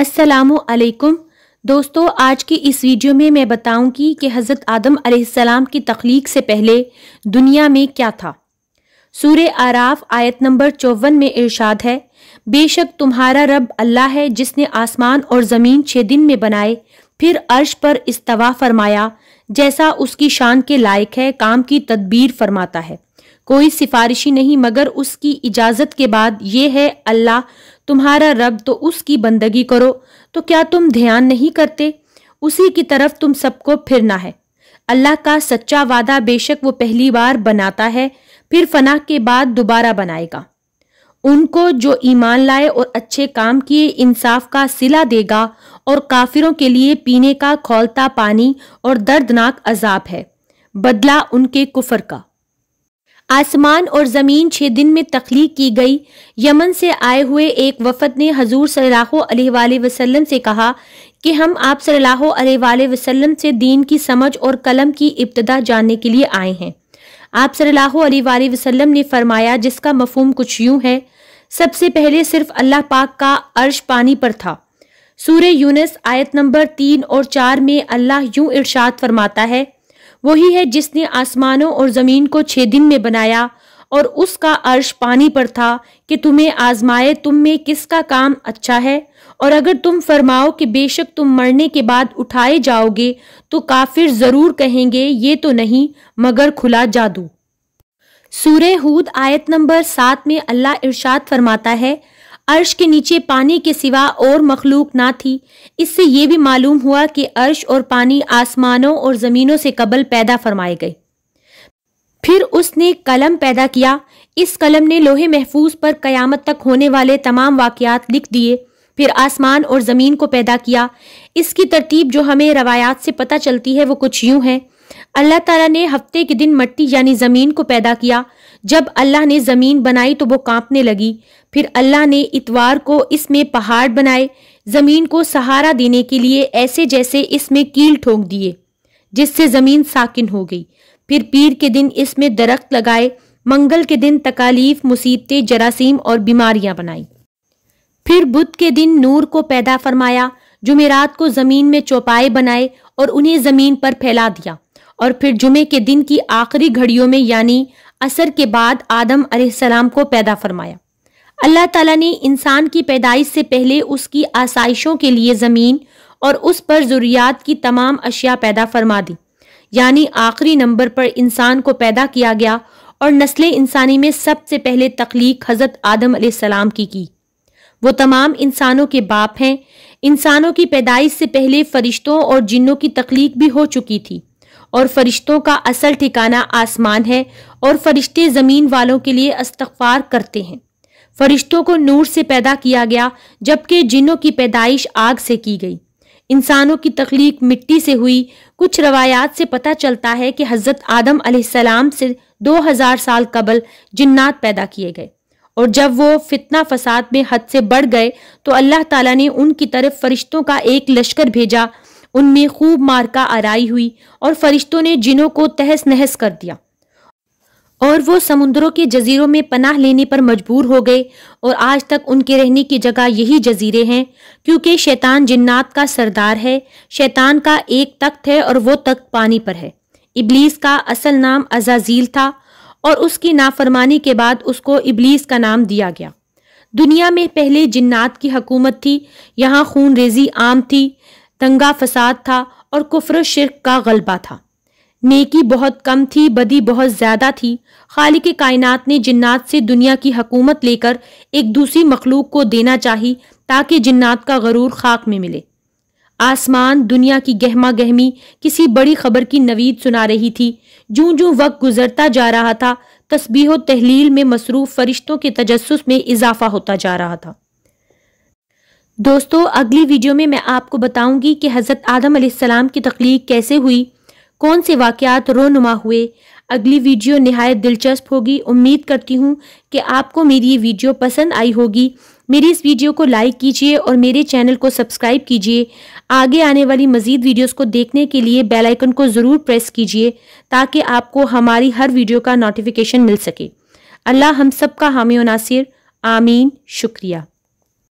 असलकुम दोस्तों आज की इस वीडियो में मैं बताऊंगी कि हज़रत आदम आसमाम की तख्लीक से पहले दुनिया में क्या था सूर्य आराफ आयत नंबर चौवन में इरशाद है बेशक तुम्हारा रब अल्लाह है जिसने आसमान और ज़मीन छः दिन में बनाए फिर अर्श पर इस्तवा फरमाया जैसा उसकी शान के लायक है काम की तदबीर फरमाता है कोई सिफारिशी नहीं मगर उसकी इजाज़त के बाद ये है अल्लाह तुम्हारा रब तो उसकी बंदगी करो तो क्या तुम ध्यान नहीं करते उसी की तरफ तुम सबको फिरना है अल्लाह का सच्चा वादा बेशक वो पहली बार बनाता है फिर फना के बाद दोबारा बनाएगा उनको जो ईमान लाए और अच्छे काम किए इंसाफ का सिला देगा और काफिरों के लिए पीने का खोलता पानी और दर्दनाक अजाब है बदला उनके कुफर का आसमान और ज़मीन छः दिन में तख्लीक की गई यमन से आए हुए एक वफद ने हजूर सल्लल्लाहु वसल्लम से कहा कि हम आप सल्लल्लाहु वसल्लम से दीन की समझ और कलम की इब्तदा जानने के लिए आए हैं आप सल्लल्लाहु वसल्लम ने फरमाया जिसका मफहम कुछ यूं है सबसे पहले सिर्फ अल्लाह पाक का अर्श पानी पर था सूर्य यूनस आयत नंबर तीन और चार में अल्लाह यूं इर्शाद फरमाता है वही है जिसने आसमानों और ज़मीन को छह दिन में बनाया और उसका अर्श पानी पर था कि तुम्हें आजमाए तुम में किसका काम अच्छा है और अगर तुम फरमाओ कि बेशक तुम मरने के बाद उठाए जाओगे तो काफिर ज़रूर कहेंगे ये तो नहीं मगर खुला जादू सूर्य हूद आयत नंबर सात में अल्लाह इरशाद फरमाता है अर्श के नीचे पानी के सिवा और मखलूक ना थी इससे ये भी मालूम हुआ कि अर्श और पानी आसमानों और ज़मीनों से कबल पैदा फरमाए गए फिर उसने कलम पैदा किया इस कलम ने लोहे महफूज पर क़यामत तक होने वाले तमाम वाकयात लिख दिए फिर आसमान और ज़मीन को पैदा किया इसकी तरतीब जो हमें रवायात से पता चलती है वो कुछ यूं है अल्लाह ताला ने हफ्ते के दिन मट्टी यानी ज़मीन को पैदा किया जब अल्लाह ने ज़मीन बनाई तो वो कांपने लगी फिर अल्लाह ने इतवार को इसमें पहाड़ बनाए ज़मीन को सहारा देने के लिए ऐसे जैसे इसमें कील ठोक दिए जिससे ज़मीन साकिन हो गई फिर पीर के दिन इसमें दरख्त लगाए मंगल के दिन तकालीफ मुसीबतें जरासीम और बीमारियां बनाई फिर बुध के दिन नूर को पैदा फरमाया जुमेरात को ज़मीन में चौपाए बनाए और उन्हें ज़मीन पर फैला दिया और फिर जुमे के दिन की आखिरी घड़ियों में यानी असर के बाद आदम सलाम को पैदा फरमाया अल्लाह ताला ने इंसान की पैदाइश से पहले उसकी आसाइशों के लिए ज़मीन और उस पर ज़रूरियात की तमाम अशिया पैदा फरमा दी यानी आखिरी नंबर पर इंसान को पैदा किया गया और नस्ल इंसानी में सबसे पहले तख्लीक हज़रत आदम सलाम की की वो तमाम इंसानों के बाप हैं इंसानों की पैदाइश से पहले फरिश्तों और जिन्नों की तख्लीक भी हो चुकी थी और फरिश्तों का असल ठिकाना आसमान है और फरिश्ते ज़मीन वालों के लिए अस्तफार करते हैं फरिश्तों को नूर से पैदा किया गया जबकि जिनों की पैदाइश आग से की गई इंसानों की तख्लीक मिट्टी से हुई कुछ रवायात से पता चलता है कि हज़रत आदम आसमाम से 2000 साल कबल जिन्नात पैदा किए गए और जब वो फितना फसाद में हद से बढ़ गए तो अल्लाह ताला ने उनकी तरफ फरिश्तों का एक लश्कर भेजा उनमें खूब मार्का आराई हुई और फरिश्तों ने जिनों को तहस नहस कर दिया और वो समुद्रों के जजीरों में पनाह लेने पर मजबूर हो गए और आज तक उनके रहने की जगह यही जजीरे हैं क्योंकि शैतान जिन्नात का सरदार है शैतान का एक तख्त है और वो तख्त पानी पर है इबलीस का असल नाम अजाजील था और उसकी नाफरमानी के बाद उसको इबलीस का नाम दिया गया दुनिया में पहले जिन्नात की हकूमत थी यहाँ खून रेजी आम थी दंगा फसाद था और कुफर शिरक का गलबा था नेकी बहुत कम थी बदी बहुत ज़्यादा थी खाली के कायनात ने जिन्नात से दुनिया की हकूमत लेकर एक दूसरी मखलूक को देना चाहिए ताकि जिन्नात का गरूर खाक में मिले आसमान दुनिया की गहमा गहमी किसी बड़ी खबर की नवीद सुना रही थी जूं जूं वक्त गुजरता जा रहा था तस्बीह तहलील में मसरूफ़ फरिश्तों के तजस में इजाफा होता जा रहा था दोस्तों अगली वीडियो में मैं आपको बताऊंगी कि हज़रत आदम सलाम की तख्लीक कैसे हुई कौन से वाक़ात रोनुमा हुए अगली वीडियो नहायत दिलचस्प होगी उम्मीद करती हूँ कि आपको मेरी ये वीडियो पसंद आई होगी मेरी इस वीडियो को लाइक कीजिए और मेरे चैनल को सब्सक्राइब कीजिए आगे आने वाली मज़ीद वीडियोस को देखने के लिए बेल आइकन को ज़रूर प्रेस कीजिए ताकि आपको हमारी हर वीडियो का नोटिफिकेशन मिल सके अल्लाह हम सब का हामी नासिर आमीन शुक्रिया